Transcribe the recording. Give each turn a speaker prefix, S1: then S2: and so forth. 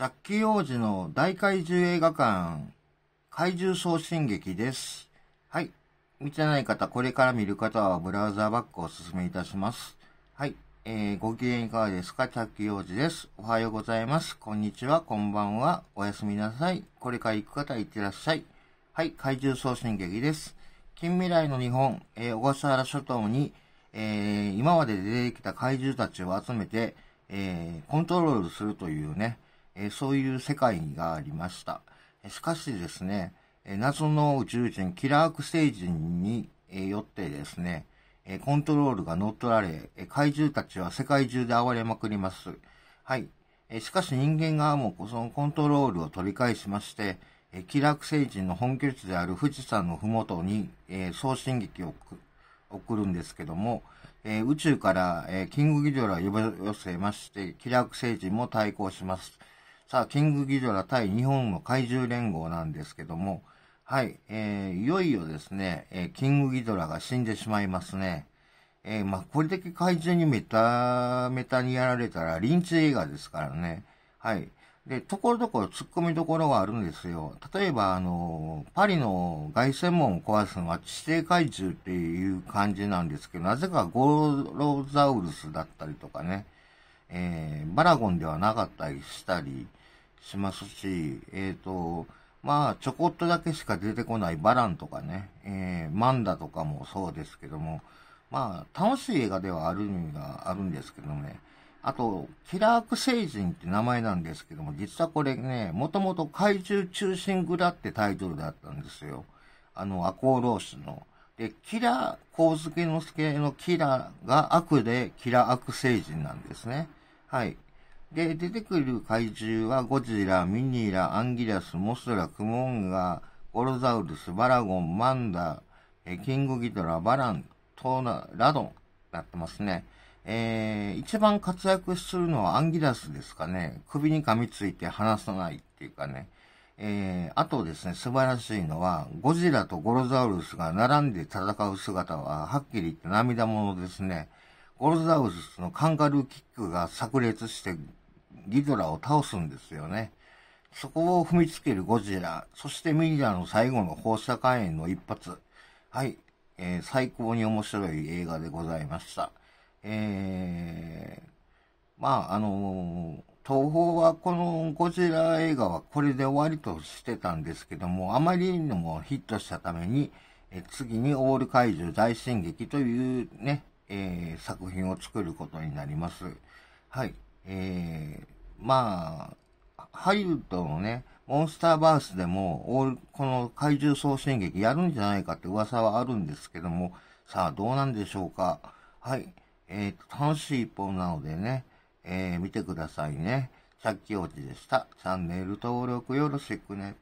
S1: ジャッキー王子の大怪獣映画館、怪獣送信劇です。はい。見てない方、これから見る方はブラウザーバックをお勧めいたします。はい。えー、ご機嫌いかがですかジャッキー王子です。おはようございます。こんにちは、こんばんは。おやすみなさい。これから行く方、行ってらっしゃい。はい。怪獣送信劇です。近未来の日本、えー、小笠原諸島に、えー、今まで出てきた怪獣たちを集めて、えー、コントロールするというね、えそういう世界がありました。しかしですね、え謎の宇宙人、キラーク星人に、えよってですね、えコントロールが乗っ取られ、え怪獣たちは世界中で暴れまくります。はい。えしかし人間側もそのコントロールを取り返しまして、えキラーク星人の本拠地である富士山の麓に、え送信劇を送るんですけども、え宇宙から、えキングギドラを呼び寄せまして、キラーク星人も対抗します。さあ、キングギドラ対日本の怪獣連合なんですけども、はい、えー、いよいよですね、えー、キングギドラが死んでしまいますね。えー、まあ、これだけ怪獣にメタメタにやられたら、リンチ映画ですからね。はい。で、ところどころ突っ込みどころがあるんですよ。例えば、あの、パリの凱旋門を壊すのは地底怪獣っていう感じなんですけど、なぜかゴロザウルスだったりとかね、えー、バラゴンではなかったりしたり、しますし、えっ、ー、と、まあ、ちょこっとだけしか出てこないバランとかね、えー、マンダとかもそうですけども、まあ、楽しい映画ではある意味があるんですけどもね、あと、キラーク星人って名前なんですけども、実はこれね、もともと怪獣中心蔵ってタイトルだったんですよ。あの、赤穂浪士の。で、キラー、ケノのケのキラーが悪で、キラー悪星人なんですね。はい。で、出てくる怪獣はゴジラ、ミニラ、アンギラス、モスラ、クモンガ、ゴロザウルス、バラゴン、マンダ、キングギドラ、バラン、トーナ、ラドン、なってますね。えー、一番活躍するのはアンギラスですかね。首に噛みついて離さないっていうかね。えー、あとですね、素晴らしいのは、ゴジラとゴロザウルスが並んで戦う姿は、はっきり言って涙ものですね。ゴロザウルスのカンガルーキックが炸裂してギドラを倒すんですよね。そこを踏みつけるゴジラ、そしてミリラの最後の放射火炎の一発。はい、えー、最高に面白い映画でございました。えー、まあ、あのー、東宝はこのゴジラ映画はこれで終わりとしてたんですけども、あまりにもヒットしたために、え次にオール怪獣大進撃というね、えー、作品を作ることになります。はい。えー、まあ、ハリウッドのね、モンスターバースでも、この怪獣総信劇やるんじゃないかって噂はあるんですけども、さあ、どうなんでしょうか。はい。えー、と、楽しい一本なのでね、えー、見てくださいね。さっきおじでした。チャンネル登録よろしくね。